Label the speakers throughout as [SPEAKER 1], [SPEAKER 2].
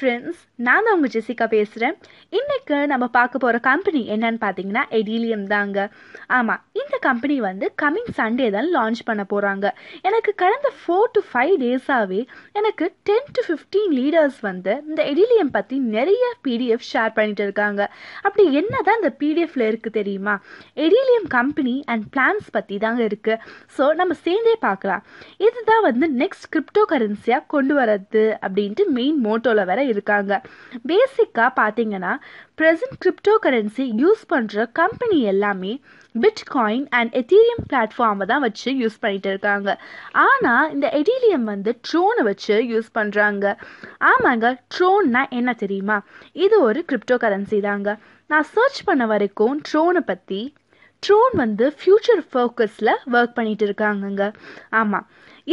[SPEAKER 1] friends நான் தான் உங்கள் ஜெசிகா பேசுகிறேன் இன்றைக்கு நம்ம பார்க்க போகிற கம்பெனி என்னன்னு பார்த்தீங்கன்னா எடிலியம் தாங்க ஆமாம் இந்த கம்பெனி வந்து கம்மிங் சண்டே தான் லான்ச் பண்ண போகிறாங்க எனக்கு கடந்த ஃபோர் டு ஃபைவ் டேஸாகவே எனக்கு டென் டு ஃபிஃப்டீன் லீடர்ஸ் வந்து இந்த எடிலியம் பற்றி நிறைய பிடிஎஃப் ஷேர் பண்ணிட்டு இருக்காங்க அப்படி என்ன தான் இந்த பிடிஎஃப்ல இருக்குது தெரியுமா எடிலியம் கம்பெனி அண்ட் பிளான்ஸ் பற்றி தாங்க இருக்குது ஸோ நம்ம சேர்ந்தே பார்க்கலாம் இதுதான் வந்து நெக்ஸ்ட் கிரிப்டோ கரன்சியாக கொண்டு வரது அப்படின்ட்டு மெயின் மோட்டோவில் வர இருக்காங்க பேசிக்காக பார்த்தீங்கன்னா ப்ரெசன்ட் கிரிப்டோ கரன்சி யூஸ் பண்ணுற கம்பெனி எல்லாமே பிட்காயின் அண்ட் எத்தீரியம் பிளாட்ஃபார்மை தான் வச்சு யூஸ் பண்ணிட்டு இருக்காங்க ஆனால் இந்த எதீரியம் வந்து ட்ரோனை வச்சு யூஸ் பண்ணுறாங்க ஆமாங்க ட்ரோன்னா என்ன தெரியுமா இது ஒரு கிரிப்டோ கரன்சி தாங்க நான் சர்ச் பண்ண வரைக்கும் ட்ரோனை பற்றி ட்ரோன் வந்து ஃப்யூச்சர் ஃபோக்கஸில் ஒர்க் பண்ணிட்டு இருக்காங்கங்க ஆமாம்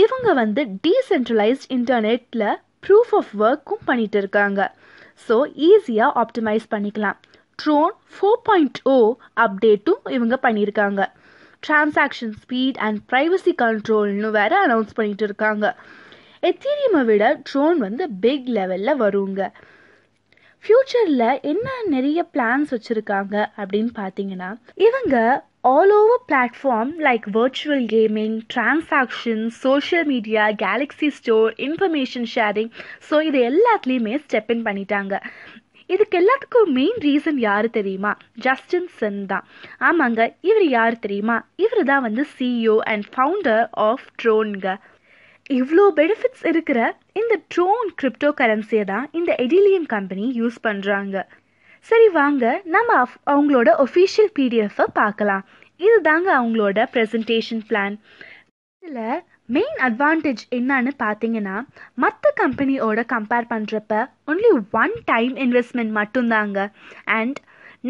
[SPEAKER 1] இவங்க வந்து டீசென்ட்ரலைஸ்ட் இன்டர்நெட்டில் ப்ரூஃப் ஆஃப் ஒர்க்கும் பண்ணிட்டு இருக்காங்க ஸோ ஈஸியாக ஆப்டிமைஸ் பண்ணிக்கலாம் ட்ரோன் ஃபோர் பாயிண்ட் ஓ அப்டேட்டும் இவங்க பண்ணியிருக்காங்க டிரான்சாக்ஷன் ஸ்பீட் அண்ட் ப்ரைவசி கண்ட்ரோல்னு வேற அனௌன்ஸ் பண்ணிட்டு இருக்காங்க எத்தீரியமை விட ட்ரோன் வந்து பிக் லெவலில் வருங்க ஃப்யூச்சரில் என்ன நிறைய பிளான்ஸ் வச்சுருக்காங்க அப்படின்னு பார்த்தீங்கன்னா இவங்க all over platform like virtual gaming transactions, social media galaxy store information sharing so இது எல்லாத்துலேயுமே ஸ்டெப் இன் பண்ணிட்டாங்க இதுக்கு எல்லாத்துக்கும் மெயின் ரீசன் யார் தெரியுமா ஜஸ்டின் சென் தான் ஆமாங்க இவர் யார் தெரியுமா இவர் தான் வந்து சிஇஓ அண்ட் ஃபவுண்டர் ஆஃப் ட்ரோன்க இவ்வளோ பெனிஃபிட்ஸ் இருக்கிற இந்த ட்ரோன் கிரிப்டோ கரன்சியை தான் இந்த எடிலியன் கம்பெனி யூஸ் பண்ணுறாங்க சரி வாங்க நம்ம அவங்களோட ஒஃபிஷியல் பிடிஎஃப்பை பார்க்கலாம் இது தாங்க அவங்களோட ப்ரெசன்டேஷன் பிளான் இதில் மெயின் அட்வான்டேஜ் என்னன்னு பார்த்தீங்கன்னா மற்ற கம்பெனியோட கம்பேர் பண்ணுறப்ப ஒன்லி ஒன் டைம் இன்வெஸ்ட்மெண்ட் மட்டும்தாங்க அண்ட்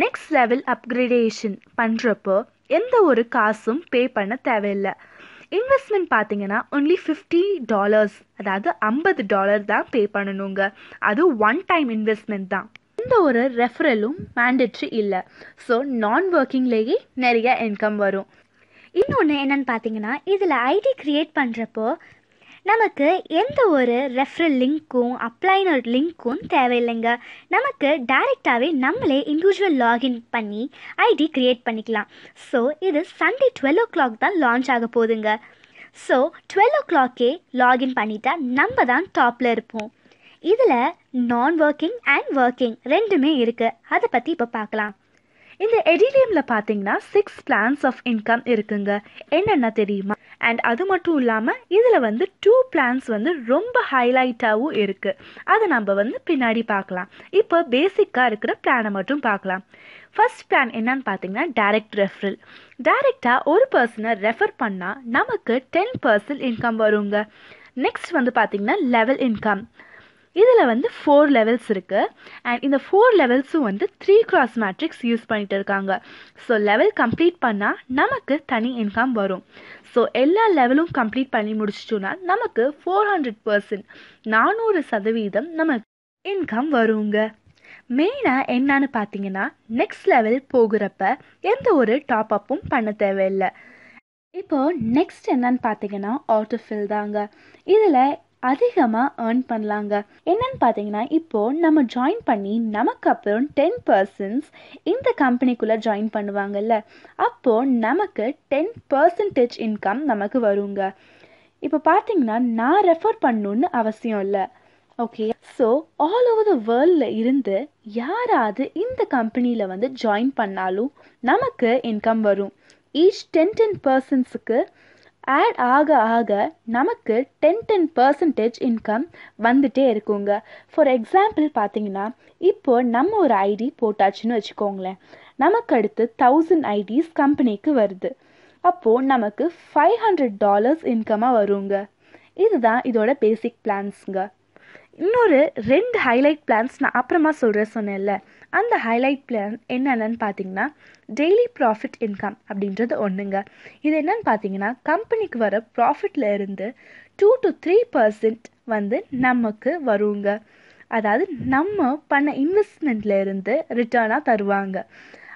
[SPEAKER 1] நெக்ஸ்ட் லெவல் அப்கிரேடேஷன் பண்ணுறப்போ எந்த ஒரு காசும் பே பண்ண தேவையில்லை இன்வெஸ்ட்மெண்ட் பார்த்தீங்கன்னா ஒன்லி ஃபிஃப்டி டாலர்ஸ் அதாவது ஐம்பது டாலர் தான் பே பண்ணணுங்க அது ஒன் டைம் இன்வெஸ்ட்மெண்ட் தான் எந்த ஒரு ரெஃபரலும் மேண்டட்ரி இல்லை ஸோ நான் ஒர்க்கிங்லேயே நிறைய இன்கம் வரும் இன்னொன்று என்னென்னு பார்த்தீங்கன்னா இதில் ஐடி க்ரியேட் பண்ணுறப்போ நமக்கு எந்த ஒரு ரெஃபரல் லிங்க்கும் அப்ளைனர் லிங்க்கும் தேவையில்லைங்க நமக்கு டைரெக்டாகவே நம்மளே இண்டிவிஜுவல் லாகின் பண்ணி ஐடி க்ரியேட் பண்ணிக்கலாம் ஸோ இது சண்டே டுவெல் ஓ கிளாக் தான் லான்ச் ஆக போகுதுங்க ஸோ டுவெல் ஓ கிளாக்கே லாகின் பண்ணிட்டால் நம்ம தான் டாப்பில் இருப்போம் இதில் நான் ஒர்க்கிங் அண்ட் ஒர்க்கிங் ரெண்டுமே இருக்குது அதை பற்றி இப்போ பார்க்கலாம் இந்த எடிலியமில் பார்த்தீங்கன்னா சிக்ஸ் பிளான்ஸ் ஆஃப் இன்கம் இருக்குங்க என்னென்ன தெரியுமா அண்ட் அது மட்டும் இல்லாமல் இதில் வந்து டூ பிளான்ஸ் வந்து ரொம்ப ஹைலைட்டாகவும் இருக்குது அதை நம்ம வந்து பின்னாடி பார்க்கலாம் இப்போ பேசிக்காக இருக்கிற பிளானை மட்டும் பார்க்கலாம் ஃபர்ஸ்ட் பிளான் என்னன்னு பார்த்தீங்கன்னா டைரக்ட் ரெஃபரல் டைரெக்டாக ஒரு பர்சனை ரெஃபர் பண்ணால் நமக்கு டென் பர்சன்ட் இன்கம் வருங்க நெக்ஸ்ட் வந்து பார்த்திங்கன்னா லெவல் இன்கம் இதில் வந்து ஃபோர் லெவல்ஸ் இருக்குது அண்ட் இந்த ஃபோர் லெவல்ஸும் வந்து த்ரீ கிராஸ் மேட்ரிக்ஸ் யூஸ் பண்ணிட்டு இருக்காங்க ஸோ லெவல் கம்ப்ளீட் பண்ணால் நமக்கு தனி இன்கம் வரும் ஸோ எல்லா லெவலும் கம்ப்ளீட் பண்ணி முடிச்சிட்டோன்னா நமக்கு ஃபோர் ஹண்ட்ரட் பர்சன்ட் நானூறு சதவீதம் நமக்கு இன்கம் வருங்க மெயினாக என்னன்னு பார்த்தீங்கன்னா நெக்ஸ்ட் லெவல் போகிறப்ப எந்த ஒரு டாப் அப்பும் பண்ண தேவையில்லை இப்போது நெக்ஸ்ட் என்னன்னு பார்த்தீங்கன்னா ஆட்டோஃபில் தாங்க இதில் அதிகமாக ஏர்ன் பண்ணலாங்க என்னன்னு பார்த்தீங்கன்னா இப்போது நம்ம ஜாயின் பண்ணி நமக்கு அப்புறம் டென் பர்சன்ஸ் இந்த கம்பெனிக்குள்ளே ஜாயின் பண்ணுவாங்கல்ல அப்போது நமக்கு டென் பர்சன்டேஜ் இன்கம் நமக்கு வருங்க இப்போ பார்த்தீங்கன்னா நான் ரெஃபர் பண்ணணுன்னு அவசியம் இல்லை okay so all over the வேர்ல்டில் இருந்து யாராவது இந்த கம்பெனியில் வந்து ஜாயின் பண்ணாலும் நமக்கு இன்கம் வரும் ஈச் டென் டென் பர்சன்ஸுக்கு ஆட் ஆக ஆக நமக்கு டென் டென் பர்சன்டேஜ் இன்கம் வந்துட்டே இருக்குங்க ஃபார் எக்ஸாம்பிள் பார்த்தீங்கன்னா இப்போ நம்ம ஒரு ஐடி போட்டாச்சுன்னு வச்சுக்கோங்களேன் நமக்கு அடுத்து தௌசண்ட் ஐடிஸ் கம்பெனிக்கு வருது அப்போது நமக்கு ஃபைவ் ஹண்ட்ரட் டாலர்ஸ் இன்கமாக வருங்க இதுதான் இதோட பேசிக் பிளான்ஸுங்க இன்னொரு ரெண்டு ஹைலைட் பிளான்ஸ் நான் அப்புறமா சொல்கிறேன் சொன்னேன்ல அந்த ஹைலைட் பிளான் என்னென்னு பார்த்தீங்கன்னா டெய்லி ப்ராஃபிட் இன்கம் அப்படின்றது ஒன்றுங்க இது என்னென்னு பார்த்தீங்கன்னா கம்பெனிக்கு வர ப்ராஃபிட்டில் இருந்து டூ டு த்ரீ பர்சன்ட் வந்து நமக்கு வருங்க அதாவது நம்ம பண்ண இன்வெஸ்ட்மெண்ட்லேருந்து இருந்து ரிட்டர்னாக தருவாங்க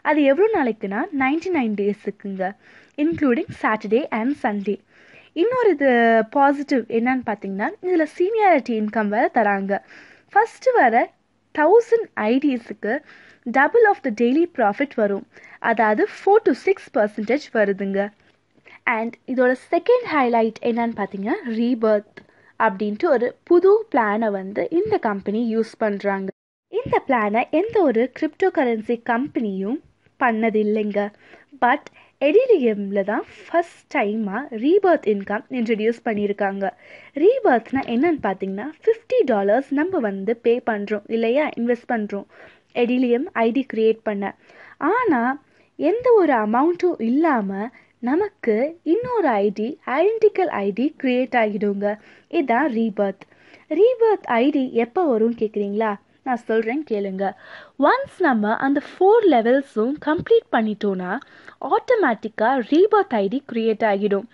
[SPEAKER 1] அது எவ்வளோ நாளைக்குன்னா நைன்டி நைன் டேஸுக்குங்க இன்க்ளூடிங் சாட்டர்டே அண்ட் சண்டே இன்னொரு இது பாசிட்டிவ் என்னன்னு பார்த்தீங்கன்னா இதில் சீனியாரிட்டி இன்கம் வேறு தராங்க ஃபஸ்ட்டு வர தௌசண்ட் ஐடிஸுக்கு double of the daily profit வரும் அதாவது ஃபோர் டு சிக்ஸ் பர்சன்டேஜ் வருதுங்க அண்ட் இதோட செகண்ட் ஹைலைட் என்னன்னு பார்த்தீங்கன்னா ரீபர்த் அப்படின்ட்டு ஒரு புது பிளானை வந்து இந்த கம்பெனி யூஸ் பண்ணுறாங்க இந்த பிளானை எந்த ஒரு கிரிப்டோ கரன்சி கம்பெனியும் பண்ணதில்லைங்க பட் எடிலியமில் தான் ஃபஸ்ட் டைமாக ரீபர்த் இன்கம் இன்ட்ரடியூஸ் பண்ணியிருக்காங்க ரீபர்த்னால் என்னன்னு பார்த்தீங்கன்னா ஃபிஃப்டி டாலர்ஸ் நம்ம வந்து பே பண்ணுறோம் இல்லையா இன்வெஸ்ட் பண்ணுறோம் எடிலியம் ஐடி க்ரியேட் பண்ண ஆனால் எந்த ஒரு அமௌண்ட்டும் இல்லாமல் நமக்கு இன்னொரு ஐடி ஐடென்டிக்கல் ஐடி க்ரியேட் ஆகிடுங்க இதுதான் ரீபர்த் ரீபர்த் ஐடி எப்போ வரும்னு கேட்குறீங்களா நான் சொல்கிறேன் கேளுங்க ஒன்ஸ் நம்ம அந்த ஃபோர் லெவல்ஸும் கம்ப்ளீட் பண்ணிட்டோன்னா ஆட்டோமேட்டிக்காக ரீபர்த் ஐடி க்ரியேட் ஆகிடும்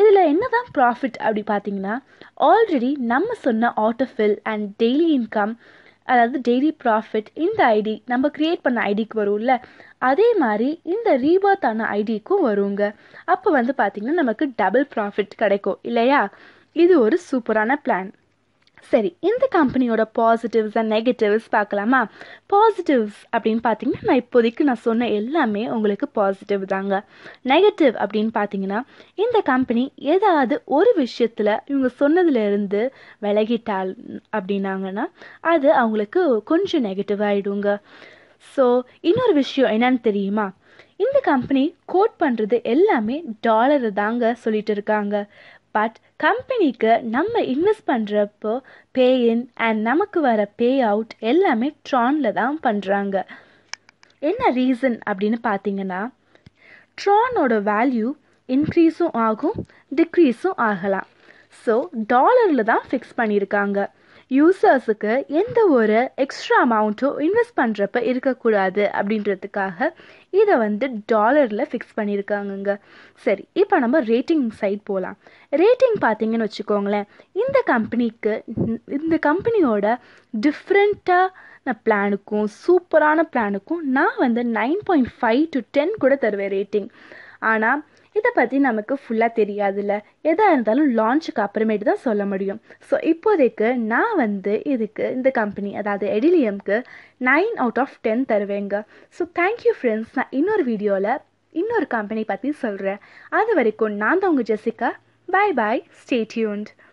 [SPEAKER 1] இதில் என்ன தான் ப்ராஃபிட் அப்படி பார்த்தீங்கன்னா ஆல்ரெடி நம்ம சொன்ன ஆட்டோஃபில் அண்ட் டெய்லி இன்கம் அதாவது டெய்லி ப்ராஃபிட் இந்த ஐடி நம்ம க்ரியேட் பண்ண ஐடிக்கு வரும்ல அதே மாதிரி இந்த ரீபர்த்தான ஐடிக்கும் வருங்க அப்போ வந்து பார்த்திங்கன்னா நமக்கு டபுள் ப்ராஃபிட் கிடைக்கும் இல்லையா இது ஒரு சூப்பரான பிளான் சரி இந்த கம்பெனியோட பாசிட்டிவ்ஸ் அண்ட் நெகட்டிவ்ஸ் பார்க்கலாமா பாசிட்டிவ்ஸ் அப்படின்னு பார்த்தீங்கன்னா நான் இப்போதைக்கு நான் சொன்ன எல்லாமே உங்களுக்கு பாசிட்டிவ் தாங்க நெகட்டிவ் அப்படின்னு பார்த்தீங்கன்னா இந்த கம்பெனி ஏதாவது ஒரு விஷயத்தில் இவங்க சொன்னதுலேருந்து விலகிட்டால் அப்படின்னாங்கன்னா அது அவங்களுக்கு கொஞ்சம் நெகட்டிவ் ஆகிடுங்க ஸோ இன்னொரு விஷயம் என்னன்னு தெரியுமா இந்த கம்பெனி கோட் பண்ணுறது எல்லாமே டாலர் தாங்க சொல்லிட்டு இருக்காங்க பட் கம்பெனிக்கு நம்ம இன்வெஸ்ட் பண்ணுறப்போ பே இன் அண்ட் நமக்கு வர பே அவுட் எல்லாமே ட்ரானில் தான் பண்ணுறாங்க என்ன ரீசன் அப்படின்னு பார்த்தீங்கன்னா ட்ரானோட வேல்யூ இன்க்ரீஸும் ஆகும் டிக்ரீஸும் ஆகலாம் ஸோ டாலரில் தான் ஃபிக்ஸ் பண்ணியிருக்காங்க யூசர்ஸுக்கு எந்த ஒரு எக்ஸ்ட்ரா அமௌண்ட்டும் இன்வெஸ்ட் பண்ணுறப்ப இருக்கக்கூடாது அப்படின்றதுக்காக இதை வந்து டாலரில் ஃபிக்ஸ் பண்ணியிருக்காங்கங்க சரி இப்போ நம்ம ரேட்டிங் சைட் போகலாம் ரேட்டிங் பார்த்தீங்கன்னு வச்சுக்கோங்களேன் இந்த கம்பெனிக்கு இந்த கம்பெனியோட டிஃப்ரெண்ட்டான பிளானுக்கும் சூப்பரான பிளானுக்கும் நான் வந்து nine point five to ten கூட தருவேன் ரேட்டிங் ஆனால் இதை பற்றி நமக்கு ஃபுல்லாக தெரியாதுல்ல எதாக இருந்தாலும் லான்ச்சுக்கு அப்புறமேட்டு தான் சொல்ல முடியும் ஸோ இப்போதைக்கு நான் வந்து இதுக்கு இந்த கம்பெனி அதாவது எடிலியம்க்கு நைன் அவுட் ஆஃப் டென் தருவேங்க ஸோ தேங்க்யூ ஃப்ரெண்ட்ஸ் நான் இன்னொரு வீடியோவில் இன்னொரு கம்பெனி பற்றி சொல்கிறேன் அது வரைக்கும் நான் தான் உங்கள் ஜெசிகா பாய் பாய் ஸ்டே